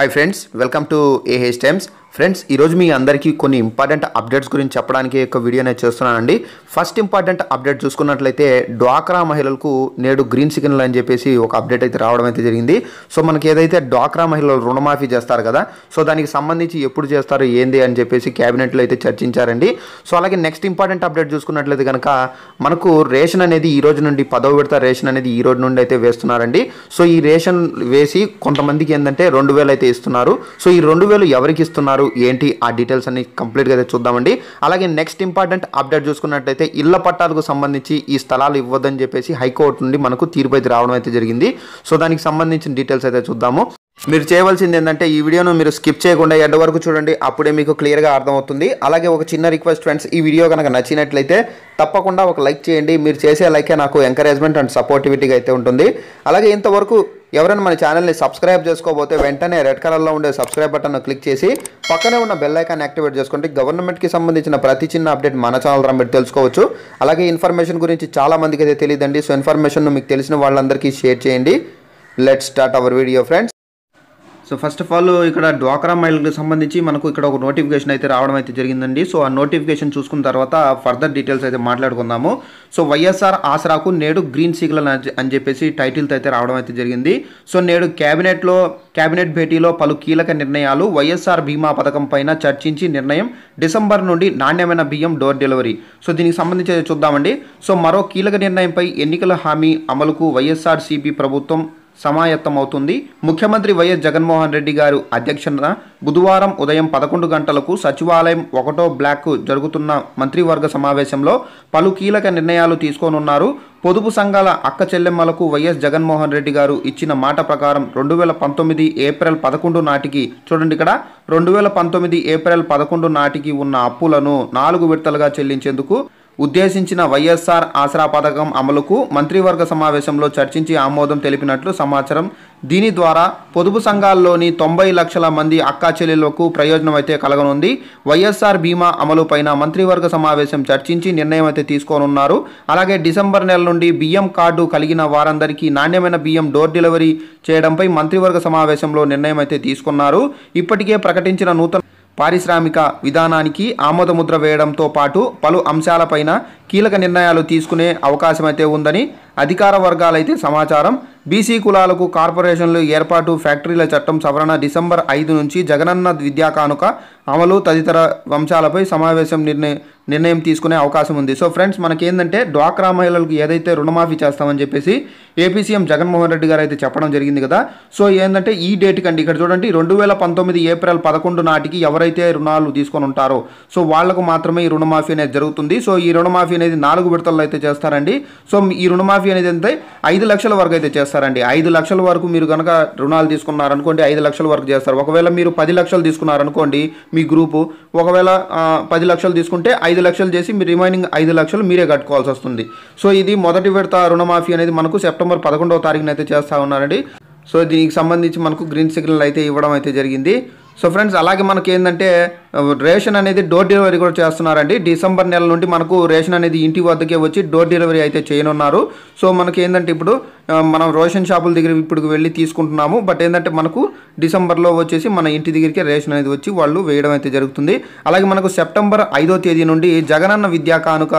Hi friends, welcome to AH Stems. Friends ఈరోజు మీ అందరికీ కొన్ని ఇంపార్టెంట్ అప్డేట్స్ గురించి చెప్పడానికి ఒక వీడియో నేను చేస్తున్నానండి ఫస్ట్ ఇంపార్టెంట్ అప్డేట్ చూసుకున్నట్లయితే డ్వాక్రా మహిళలకు నేడు గ్రీన్ సిగ్నల్ అని చెప్పేసి ఒక అప్డేట్ అయితే రావడం అయితే జరిగింది సో మనకి ఏదైతే డ్వాక్రా మహిళలు రుణమాఫీ చేస్తారు కదా సో దానికి సంబంధించి ఎప్పుడు చేస్తారు ఏంది అని చెప్పేసి క్యాబినెట్లో అయితే చర్చించారండి సో అలాగే నెక్స్ట్ ఇంపార్టెంట్ అప్డేట్ చూసుకున్నట్లయితే కనుక మనకు రేషన్ అనేది ఈ రోజు నుండి పదవ విడత రేషన్ అనేది ఈ రోజు నుండి అయితే వేస్తున్నారండి సో ఈ రేషన్ వేసి కొంతమందికి ఏంటంటే రెండు వేలు అయితే ఇస్తున్నారు సో ఈ రెండు వేలు ఎవరికి ఇస్తున్నారు చేస్తున్నారు ఏంటి ఆ డీటెయిల్స్ అన్ని కంప్లీట్గా అయితే చూద్దామండి అలాగే నెక్స్ట్ ఇంపార్టెంట్ అప్డేట్ చూసుకున్నట్లయితే ఇళ్ల పట్టాలకు సంబంధించి ఈ స్థలాలు ఇవ్వద్దని చెప్పేసి హైకోర్టు నుండి మనకు తీర్పు అయితే రావడం అయితే జరిగింది సో దానికి సంబంధించిన డీటెయిల్స్ అయితే చూద్దాము మీరు చేయవలసింది ఏంటంటే ఈ వీడియోను మీరు స్కిప్ చేయకుండా ఎండ వరకు చూడండి అప్పుడే మీకు క్లియర్గా అర్థమవుతుంది అలాగే ఒక చిన్న రిక్వెస్ట్ ఫ్రెండ్స్ ఈ వీడియో కనుక నచ్చినట్లయితే తప్పకుండా ఒక లైక్ చేయండి మీరు చేసే లైకే నాకు ఎంకరేజ్మెంట్ అండ్ సపోర్టివిటీగా అయితే ఉంటుంది అలాగే ఇంతవరకు ఎవరైనా మన ఛానల్ని సబ్స్క్రైబ్ చేసుకోబోతే వెంటనే రెడ్ కలర్లో ఉండే సబ్స్క్రైబ్ బటన్ క్లిక్ చేసి పక్కనే ఉన్న బెల్ ఐకాన్ యాక్టివేట్ చేసుకుంటే గవర్నమెంట్కి సంబంధించిన ప్రతి చిన్న అప్డేట్ మన ఛానల్ ద్వారా మీరు తెలుసుకోవచ్చు అలాగే ఇన్ఫర్మేషన్ గురించి చాలా మందికి అయితే తెలియదండి సో ఇన్ఫర్మేషన్ మీకు తెలిసిన వాళ్ళందరికీ షేర్ చేయండి let start our video friends so first of all ఇక్కడ డ్వాక్రా మహిళలకు సంబంధించి మనకు ఇక్కడ ఒక నోటిఫికేషన్ అయితే రావడం అయితే జరిగిందండి సో ఆ నోటిఫికేషన్ చూసుకున్న తర్వాత ఫర్దర్ డీటెయిల్స్ అయితే మాట్లాడుకుందాము సో వైఎస్ఆర్ ఆసరాకు నేడు గ్రీన్ సిగ్నల్ అని చెప్పేసి టైటిల్తో అయితే రావడం అయితే జరిగింది సో నేడు క్యాబినెట్లో క్యాబినెట్ భేటీలో పలు కీలక నిర్ణయాలు వైఎస్ఆర్ బీమా పథకం పైన చర్చించి నిర్ణయం డిసెంబర్ నుండి నాణ్యమైన బియ్యం డోర్ డెలివరీ సో దీనికి సంబంధించి చూద్దామండి సో మరో కీలక నిర్ణయంపై ఎన్నికల హామీ అమలుకు వైఎస్ఆర్సీపీ ప్రభుత్వం సమాయత్తమవుతుంది ముఖ్యమంత్రి వైఎస్ జగన్మోహన్ రెడ్డి గారు అధ్యక్షన బుధవారం ఉదయం పదకొండు గంటలకు సచివాలయం ఒకటో బ్లాక్ జరుగుతున్న మంత్రివర్గ సమావేశంలో పలు కీలక నిర్ణయాలు తీసుకోనున్నారు పొదుపు సంఘాల అక్క చెల్లెమ్మలకు వైఎస్ జగన్మోహన్ రెడ్డి గారు ఇచ్చిన మాట ప్రకారం రెండు వేల పంతొమ్మిది ఏప్రిల్ పదకొండు నాటికి చూడండి ఇక్కడ రెండు వేల పంతొమ్మిది ఏప్రిల్ పదకొండు నాటికి ఉన్న అప్పులను నాలుగు విడతలుగా చెల్లించేందుకు ఉద్దేశించిన వైఎస్ఆర్ ఆసరా పథకం అమలుకు మంత్రివర్గ సమావేశంలో చర్చించి ఆమోదం తెలిపినట్లు సమాచారం దీని ద్వారా పొదుపు సంఘాల్లోని తొంభై లక్షల మంది అక్కా ప్రయోజనం అయితే కలగనుంది వైఎస్ఆర్ బీమా అమలుపైన మంత్రివర్గ సమావేశం చర్చించి నిర్ణయం అయితే తీసుకోనున్నారు అలాగే డిసెంబర్ నెల నుండి బియ్యం కార్డు కలిగిన వారందరికీ నాణ్యమైన బియ్యం డోర్ డెలివరీ చేయడంపై మంత్రివర్గ సమావేశంలో నిర్ణయం అయితే తీసుకున్నారు ఇప్పటికే ప్రకటించిన నూతన పారిశ్రామిక విధానానికి ఆమోదముద్ర వేయడంతో పాటు పలు అంశాలపైన కీలక నిర్ణయాలు తీసుకునే అవకాశం అయితే ఉందని అధికార వర్గాలైతే సమాచారం బీసీ కులాలకు కార్పొరేషన్లు ఏర్పాటు ఫ్యాక్టరీల చట్టం సవరణ డిసెంబర్ ఐదు నుంచి జగనన్న విద్యా కానుక అమలు తదితర అంశాలపై సమావేశం నిర్ణయ నిర్ణయం తీసుకునే అవకాశం ఉంది సో ఫ్రెండ్స్ మనకేంటంటే డ్వాక్రా మహిళలకు ఏదైతే రుణమాఫీ చేస్తామని చెప్పేసి ఏపీ సీఎం జగన్మోహన్ రెడ్డి గారు అయితే చెప్పడం జరిగింది కదా సో ఏంటంటే ఈ డేట్ కండి ఇక్కడ చూడండి రెండు వేల పంతొమ్మిది ఏప్రిల్ పదకొండు నాటికి ఎవరైతే రుణాలు తీసుకొని ఉంటారో సో వాళ్లకు మాత్రమే ఈ రుణమాఫీ అనేది జరుగుతుంది సో ఈ రుణమాఫీ అనేది నాలుగు విడతల్లో అయితే చేస్తారండి సో ఈ రుణమాఫీ అనేది అయితే ఐదు లక్షల వరకు అయితే చేస్తారండి ఐదు లక్షల వరకు మీరు కనుక రుణాలు తీసుకున్నారనుకోండి ఐదు లక్షల వరకు చేస్తారు ఒకవేళ మీరు పది లక్షలు తీసుకున్నారనుకోండి మీ గ్రూపు ఒకవేళ పది లక్షలు తీసుకుంటే ఐదు లక్షలు చేసి మీ రిమైనింగ్ ఐదు లక్షలు మీరే కట్టుకోవాల్సి వస్తుంది సో ఇది మొదటి విడత రుణమాఫీ అనేది మనకు సెప్టెంబర్ పదకొండవ తారీఖున అయితే చేస్తూ ఉన్నారండి సో దీనికి సంబంధించి మనకు గ్రీన్ సిగ్నల్ అయితే ఇవ్వడం అయితే జరిగింది సో ఫ్రెండ్స్ అలాగే మనకి ఏంటంటే రేషన్ అనేది డోర్ డెలివరీ కూడా చేస్తున్నారండి డిసెంబర్ నెల నుండి మనకు రేషన్ అనేది ఇంటి వద్దకే వచ్చి డోర్ డెలివరీ అయితే చేయనున్నారు సో మనకి ఏంటంటే ఇప్పుడు మనం రేషన్ షాపుల దగ్గర ఇప్పుడు వెళ్ళి తీసుకుంటున్నాము బట్ ఏంటంటే మనకు డిసెంబర్లో వచ్చేసి మన ఇంటి దగ్గరికి రేషన్ అనేది వచ్చి వాళ్ళు వేయడం అయితే జరుగుతుంది అలాగే మనకు సెప్టెంబర్ ఐదో తేదీ నుండి జగనన్న విద్యా కానుక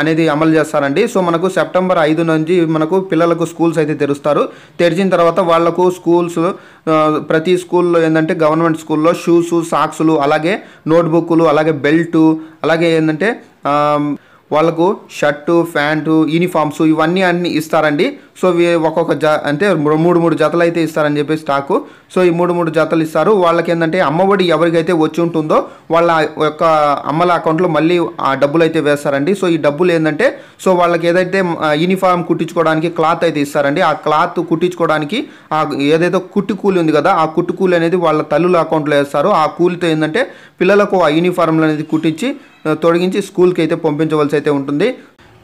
అనేది అమలు చేస్తారండి సో మనకు సెప్టెంబర్ ఐదు నుంచి మనకు పిల్లలకు స్కూల్స్ అయితే తెరుస్తారు తెరిచిన తర్వాత వాళ్లకు స్కూల్స్ ప్రతి స్కూల్లో ఏంటంటే గవర్నమెంట్ స్కూల్లో షూస్ సాక్సులు అలాగే నోట్బుక్లు అలాగే బెల్టు అలాగే ఏంటంటే వాళ్ళకు షర్టు ప్యాంటు యూనిఫామ్స్ ఇవన్నీ అన్నీ ఇస్తారండి సో ఒక్కొక్క జా అంటే మూడు మూడు జతలు అయితే ఇస్తారని చెప్పి స్టాకు సో ఈ మూడు మూడు జతలు ఇస్తారు వాళ్ళకి ఏంటంటే అమ్మఒడి ఎవరికైతే వచ్చి ఉంటుందో వాళ్ళ యొక్క అమ్మల అకౌంట్లో మళ్ళీ ఆ డబ్బులు అయితే వేస్తారండి సో ఈ డబ్బులు ఏంటంటే సో వాళ్ళకి ఏదైతే యూనిఫామ్ కుట్టించుకోవడానికి క్లాత్ అయితే ఇస్తారండి ఆ క్లాత్ కుట్టించుకోవడానికి ఆ ఏదైతే కుట్టి కూలి ఉంది కదా ఆ కుట్టి కూలి అనేది వాళ్ళ తల్లుల అకౌంట్లో వేస్తారు ఆ కూలితో ఏంటంటే పిల్లలకు ఆ యూనిఫామ్లు అనేది కుట్టించి తొడిగించి స్కూల్కి అయితే పంపించవలసి అయితే ఉంటుంది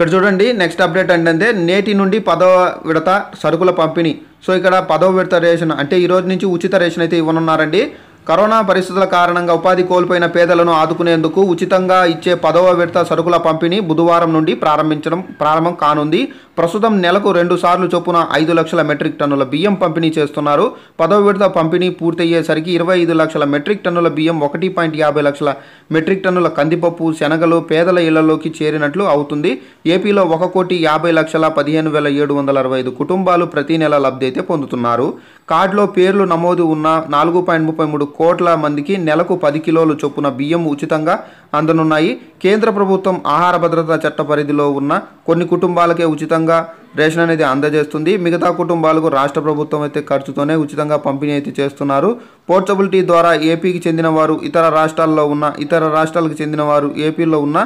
ఇక్కడ చూడండి నెక్స్ట్ అప్డేట్ ఏంటంటే నేటి నుండి పదవ విడత సరుకుల పంపిణీ సో ఇక్కడ పదవ విడత రేషన్ అంటే ఈ రోజు నుంచి ఉచిత రేషన్ అయితే ఇవ్వనున్నారండి కరోనా పరిస్థితుల కారణంగా ఉపాధి కోల్పోయిన పేదలను ఆదుకునేందుకు ఉచితంగా ఇచ్చే పదవ విడత సరుకుల పంపిణీ బుధవారం నుండి ప్రారంభించడం ప్రారంభం కానుంది ప్రస్తుతం నెలకు రెండు సార్లు చొప్పున ఐదు లక్షల మెట్రిక్ టన్నుల బియ్యం పంపిణీ చేస్తున్నారు పదవ విడత పంపిణీ పూర్తయ్యేసరికి ఇరవై ఐదు లక్షల మెట్రిక్ టన్నుల బియ్యం ఒకటి పాయింట్ యాభై లక్షల మెట్రిక్ టన్నుల కందిపప్పు శనగలు పేదల ఇళ్లలోకి చేరినట్లు అవుతుంది ఏపీలో ఒక కోటి యాభై లక్షల పదిహేను వేల ఏడు వందల అరవై ఐదు కుటుంబాలు ప్రతి నెల లబ్ధి అయితే పొందుతున్నారు కార్డులో పేర్లు నమోదు ఉన్న నాలుగు పాయింట్ ముప్పై మూడు కోట్ల మందికి నెలకు పది కిలోలు చొప్పున బియ్యం ఉచితంగా అందనున్నాయి కేంద్ర ప్రభుత్వం ఆహార భద్రతా చట్ట పరిధిలో ఉన్న కొన్ని కుటుంబాలకే ఉచితంగా ఉచితంగా రేషన్ అనేది అందజేస్తుంది మిగతా కుటుంబాలకు రాష్ట్ర ప్రభుత్వం అయితే ఖర్చుతోనే ఉచితంగా పంపిణీ అయితే చేస్తున్నారు పోర్టబిలిటీ ద్వారా ఏపీకి చెందిన వారు ఇతర రాష్ట్రాల్లో ఉన్న ఇతర రాష్ట్రాలకు చెందిన వారు ఏపీలో ఉన్న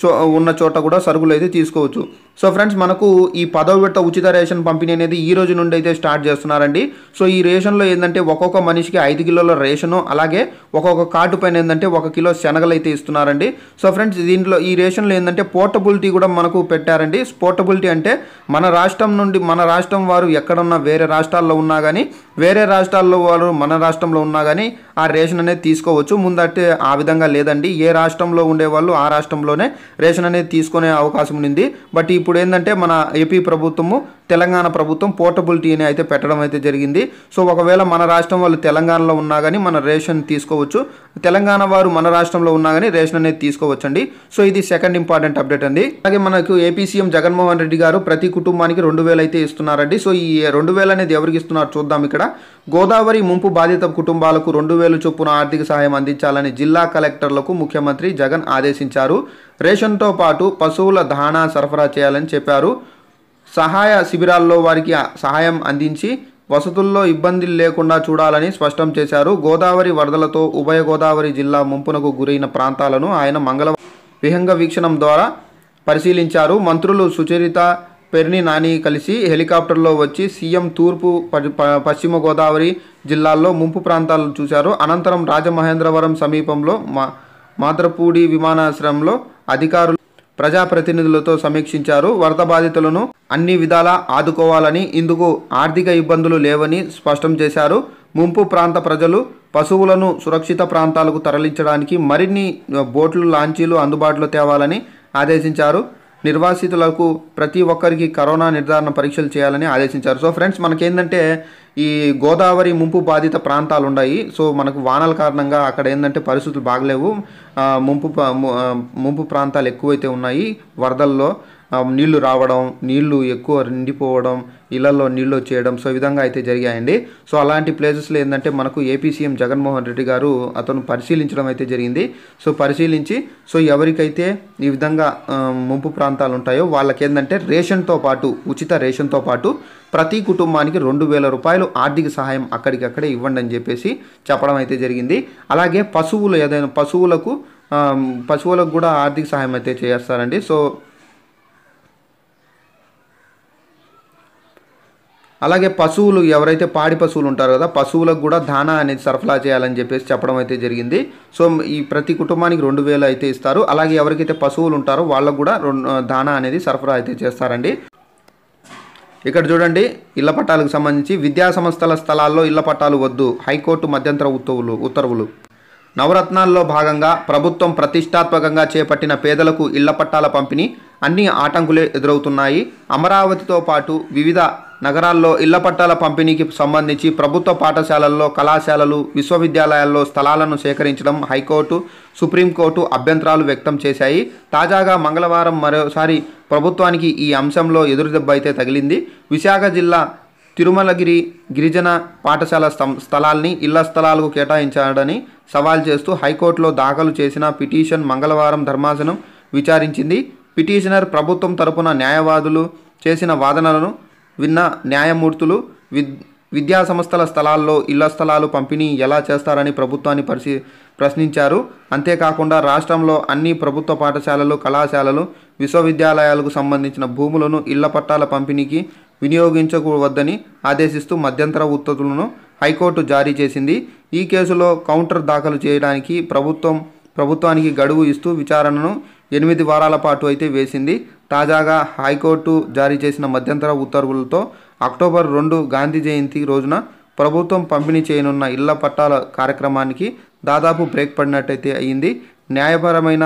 చో ఉన్న చోట కూడా సరుకులు అయితే తీసుకోవచ్చు సో ఫ్రెండ్స్ మనకు ఈ పదవ విడత ఉచిత రేషన్ పంపిణీ అనేది ఈ రోజు నుండి అయితే స్టార్ట్ చేస్తున్నారండి సో ఈ రేషన్లో ఏంటంటే ఒక్కొక్క మనిషికి ఐదు కిలోల రేషను అలాగే ఒక్కొక్క కార్డు పైన ఏంటంటే ఒక కిలో శనగలు అయితే ఇస్తున్నారండి సో ఫ్రెండ్స్ దీంట్లో ఈ రేషన్లో ఏంటంటే పోర్టబిలిటీ కూడా మనకు పెట్టారండి పోర్టబిలిటీ అంటే మన రాష్ట్రం నుండి మన రాష్ట్రం వారు ఎక్కడున్నా వేరే రాష్ట్రాల్లో ఉన్నా కానీ వేరే రాష్ట్రాల్లో వాళ్ళు మన రాష్ట్రంలో ఉన్నా కానీ ఆ రేషన్ అనేది తీసుకోవచ్చు ముందట్టే ఆ విధంగా లేదండి ఏ రాష్ట్రంలో ఉండేవాళ్ళు ఆ రాష్ట్రంలోనే రేషన్ అనేది తీసుకునే అవకాశం ఉంది బట్ ఇప్పుడు ఏంటంటే మన ఏపీ ప్రభుత్వము తెలంగాణ ప్రభుత్వం పోర్టబిలిటీని అయితే పెట్టడం అయితే జరిగింది సో ఒకవేళ మన రాష్ట్రం వాళ్ళు తెలంగాణలో ఉన్నా కానీ మన రేషన్ తీసుకోవచ్చు తెలంగాణ వారు మన రాష్ట్రంలో ఉన్నా కానీ రేషన్ అనేది తీసుకోవచ్చండి సో ఇది సెకండ్ ఇంపార్టెంట్ అప్డేట్ అండి అలాగే మనకు ఏపీ సీఎం జగన్మోహన్ రెడ్డి గారు ప్రతి కుటుంబానికి రెండు వేలు అయితే ఇస్తున్నారండి సో ఈ రెండు వేలు అనేది ఎవరికి ఇస్తున్నారు చూద్దాం ఇక్కడ గోదావరి ముంపు బాధిత కుటుంబాలకు రెండు వేలు చొప్పున ఆర్థిక సహాయం అందించాలని జిల్లా కలెక్టర్లకు ముఖ్యమంత్రి జగన్ ఆదేశించారు రేషన్తో పాటు పశువుల దాణా సరఫరా చేయాలని చెప్పారు సహాయ శిబిరాల్లో వారికి సహాయం అందించి వసతుల్లో ఇబ్బందులు లేకుండా చూడాలని స్పష్టం చేశారు గోదావరి వరదలతో ఉభయ గోదావరి జిల్లా ముంపునకు గురైన ప్రాంతాలను ఆయన మంగళవారం విహంగ వీక్షణం ద్వారా పరిశీలించారు మంత్రులు సుచరిత పెర్ని నాని కలిసి హెలికాప్టర్లో వచ్చి సీఎం తూర్పు పశ్చిమ గోదావరి జిల్లాల్లో ముంపు ప్రాంతాలను చూశారు అనంతరం రాజమహేంద్రవరం సమీపంలో మా మాత్రపూడి విమానాశ్రయంలో అధికారులు ప్రజాప్రతినిధులతో సమీక్షించారు వరద బాధితులను అన్ని విధాలా ఆదుకోవాలని ఇందుకు ఆర్థిక ఇబ్బందులు లేవని స్పష్టం చేశారు ముంపు ప్రాంత ప్రజలు పశువులను సురక్షిత ప్రాంతాలకు తరలించడానికి మరిన్ని బోట్లు లాంచీలు అందుబాటులో తేవాలని ఆదేశించారు నిర్వాసితులకు ప్రతి ఒక్కరికి కరోనా నిర్ధారణ పరీక్షలు చేయాలని ఆదేశించారు సో ఫ్రెండ్స్ మనకేంటంటే ఈ గోదావరి ముంపు బాధిత ప్రాంతాలు ఉన్నాయి సో మనకు వానల కారణంగా అక్కడ ఏంటంటే పరిస్థితులు బాగలేవు ముంపు ముంపు ప్రాంతాలు ఎక్కువైతే ఉన్నాయి వరదల్లో నీళ్లు రావడం నీళ్లు ఎక్కువ నిండిపోవడం ఇళ్లలో నీళ్లు వచ్చేయడం సో విధంగా అయితే జరిగాయండి సో అలాంటి ప్లేసెస్లో ఏంటంటే మనకు ఏపీ సీఎం జగన్మోహన్ రెడ్డి గారు అతను పరిశీలించడం అయితే జరిగింది సో పరిశీలించి సో ఎవరికైతే ఈ విధంగా ముంపు ప్రాంతాలు ఉంటాయో వాళ్ళకి ఏంటంటే రేషన్తో పాటు ఉచిత రేషన్తో పాటు ప్రతి కుటుంబానికి రెండు వేల రూపాయలు ఆర్థిక సహాయం అక్కడికక్కడే ఇవ్వండి అని చెప్పేసి చెప్పడం అయితే జరిగింది అలాగే పశువులు ఏదైనా పశువులకు పశువులకు కూడా ఆర్థిక సహాయం అయితే చేస్తారండి సో అలాగే పశువులు ఎవరైతే పాడి పశువులు ఉంటారో కదా పశువులకు కూడా దానా అనేది సరఫరా చేయాలని చెప్పేసి చెప్పడం అయితే జరిగింది సో ఈ ప్రతి కుటుంబానికి రెండు వేలు అయితే ఇస్తారు అలాగే ఎవరికైతే పశువులు ఉంటారో వాళ్ళకు కూడా దానా అనేది సరఫరా అయితే చేస్తారండి ఇక్కడ చూడండి ఇళ్ల పట్టాలకు సంబంధించి విద్యా సంస్థల స్థలాల్లో ఇళ్ల పట్టాలు వద్దు హైకోర్టు మధ్యంతర ఉత్తర్వులు ఉత్తర్వులు నవరత్నాల్లో భాగంగా ప్రభుత్వం ప్రతిష్టాత్మకంగా చేపట్టిన పేదలకు ఇళ్ల పట్టాల పంపిణీ అన్ని ఆటంకులే ఎదురవుతున్నాయి అమరావతితో పాటు వివిధ నగరాల్లో ఇళ్ల పట్టాల పంపిణీకి సంబంధించి ప్రభుత్వ పాఠశాలల్లో కళాశాలలు విశ్వవిద్యాలయాల్లో స్థలాలను సేకరించడం హైకోర్టు సుప్రీంకోర్టు అభ్యంతరాలు వ్యక్తం చేశాయి తాజాగా మంగళవారం మరోసారి ప్రభుత్వానికి ఈ అంశంలో ఎదురుదెబ్బ అయితే తగిలింది విశాఖ జిల్లా తిరుమలగిరి గిరిజన పాఠశాల స్థలాల్ని ఇళ్ల స్థలాలకు కేటాయించాడని సవాల్ చేస్తూ హైకోర్టులో దాఖలు చేసిన పిటిషన్ మంగళవారం ధర్మాసనం విచారించింది పిటిషనర్ ప్రభుత్వం తరపున న్యాయవాదులు చేసిన వాదనలను విన్న న్యాయమూర్తులు విద్ విద్యా సంస్థల స్థలాల్లో ఇళ్ల స్థలాలు పంపిణీ ఎలా చేస్తారని ప్రభుత్వాన్ని పరిశీ ప్రశ్నించారు అంతేకాకుండా రాష్ట్రంలో అన్ని ప్రభుత్వ పాఠశాలలు కళాశాలలు విశ్వవిద్యాలయాలకు సంబంధించిన భూములను ఇళ్ల పట్టాల పంపిణీకి వినియోగించకూడదని ఆదేశిస్తూ మధ్యంతర ఉత్తర్వులను హైకోర్టు జారీ చేసింది ఈ కేసులో కౌంటర్ దాఖలు చేయడానికి ప్రభుత్వం ప్రభుత్వానికి గడువు ఇస్తూ విచారణను ఎనిమిది వారాల పాటు అయితే వేసింది తాజాగా హైకోర్టు జారీ చేసిన మధ్యంతర ఉత్తర్వులతో అక్టోబర్ రెండు గాంధీ జయంతి రోజున ప్రభుత్వం పంపిణీ చేయనున్న ఇళ్ల పట్టాల కార్యక్రమానికి దాదాపు బ్రేక్ పడినట్టయితే అయింది న్యాయపరమైన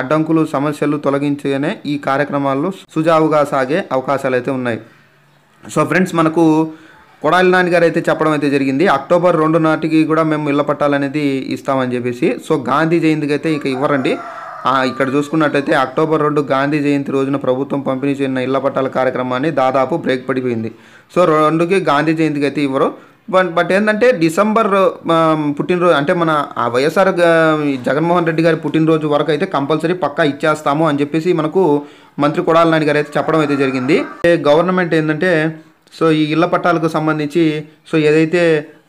అడ్డంకులు సమస్యలు తొలగించగానే ఈ కార్యక్రమాల్లో సుజావుగా సాగే అవకాశాలు అయితే ఉన్నాయి సో ఫ్రెండ్స్ మనకు కొడాలి నాని గారు అయితే చెప్పడం అయితే జరిగింది అక్టోబర్ రెండు నాటికి కూడా మేము ఇళ్ల పట్టాలనేది ఇస్తామని చెప్పేసి సో గాంధీ జయంతికి అయితే ఇక ఇవ్వరండి ఇక్కడ చూసుకున్నట్టయితే అక్టోబర్ రెండు గాంధీ జయంతి రోజున ప్రభుత్వం పంపిణీ చేసిన ఇళ్ల పట్టాల కార్యక్రమాన్ని దాదాపు బ్రేక్ పడిపోయింది సో రెండుకి గాంధీ జయంతికి అయితే ఇవ్వరు బట్ బట్ ఏంటంటే డిసెంబర్ పుట్టినరోజు అంటే మన ఆ వైఎస్ఆర్ జగన్మోహన్ రెడ్డి గారి పుట్టినరోజు వరకు అయితే కంపల్సరీ పక్కా ఇచ్చేస్తాము అని చెప్పేసి మనకు మంత్రి కొడాల నాయుడు గారు అయితే చెప్పడం అయితే జరిగింది గవర్నమెంట్ ఏంటంటే సో ఈ ఇళ్ల పట్టాలకు సంబంధించి సో ఏదైతే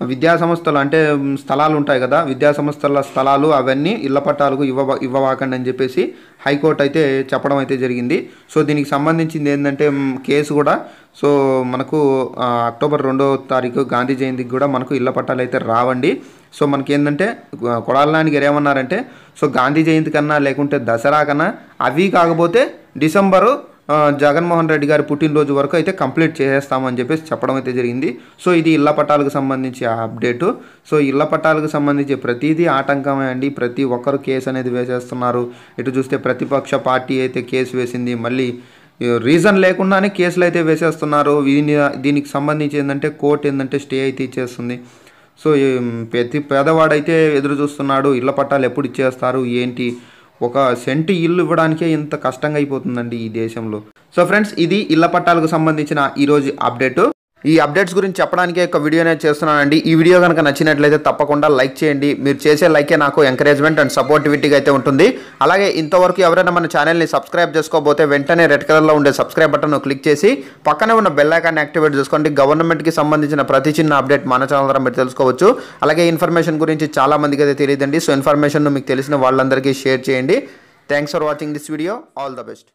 విద్యా సంస్థలు అంటే స్థలాలు ఉంటాయి కదా విద్యా సంస్థల స్థలాలు అవన్నీ ఇళ్ల పట్టాలకు ఇవ్వ ఇవ్వవాకండి అని చెప్పేసి హైకోర్టు అయితే చెప్పడం అయితే జరిగింది సో దీనికి సంబంధించింది ఏంటంటే కేసు కూడా సో మనకు అక్టోబర్ రెండో తారీఖు గాంధీ జయంతికి కూడా మనకు ఇళ్ల పట్టాలు అయితే రావండి సో మనకి ఏంటంటే కొడాలనానికి ఏమన్నారంటే సో గాంధీ జయంతి కన్నా లేకుంటే దసరా కన్నా అవి కాకపోతే డిసెంబరు జగన్మోహన్ రెడ్డి గారి పుట్టినరోజు వరకు అయితే కంప్లీట్ చేసేస్తామని చెప్పేసి చెప్పడం అయితే జరిగింది సో ఇది ఇళ్ల పట్టాలకు సంబంధించి అప్డేటు సో ఇళ్ల పట్టాలకు సంబంధించి ప్రతిదీ ఆటంకమే అండి ప్రతి ఒక్కరు కేసు అనేది వేసేస్తున్నారు ఇటు చూస్తే ప్రతిపక్ష పార్టీ అయితే కేసు వేసింది మళ్ళీ రీజన్ లేకుండానే కేసులు అయితే వేసేస్తున్నారు దీని దీనికి సంబంధించి ఏంటంటే కోర్టు ఏంటంటే స్టే అయితే ఇచ్చేస్తుంది సో ప్రతి పేదవాడైతే ఎదురు చూస్తున్నాడు ఇళ్ల పట్టాలు ఎప్పుడు ఇచ్చేస్తారు ఏంటి ఒక సెంటు ఇల్లు ఇవ్వడానికే ఇంత కష్టంగా అయిపోతుందండి ఈ దేశంలో సో ఫ్రెండ్స్ ఇది ఇళ్ల పట్టాలకు సంబంధించిన ఈరోజు అప్డేటు ఈ అప్డేట్స్ గురించి చెప్పడానికే ఒక వీడియో నేను చేస్తున్నానండి ఈ వీడియో కనుక నచ్చినట్లయితే తప్పకుండా లైక్ చేయండి మీరు చేసే లైకే నాకు ఎంకరేజ్మెంట్ అండ్ సపోర్టివిటీగా అయితే ఉంటుంది అలాగే ఇంతవరకు ఎవరైనా మన ఛానల్ని సబ్స్క్రైబ్ చేసుకోబోతే వెంటనే రెడ్ కలర్లో ఉండే సబ్స్క్రైబ్ బటన్ను క్లిక్ చేసి పక్కనే ఉన్న బెల్ ఐకాన్ యాక్టివేట్ చేసుకోండి గవర్నమెంట్కి సంబంధించిన ప్రతి చిన్న అప్డేట్ మన ఛానల్ ద్వారా మీరు తెలుసుకోవచ్చు అలాగే ఇన్ఫర్మేషన్ గురించి చాలా మందికి అయితే తెలియదండి సో ఇన్ఫర్మేషన్ మీకు తెలిసిన వాళ్ళందరికీ షేర్ చేయండి thanks for watching this video all the best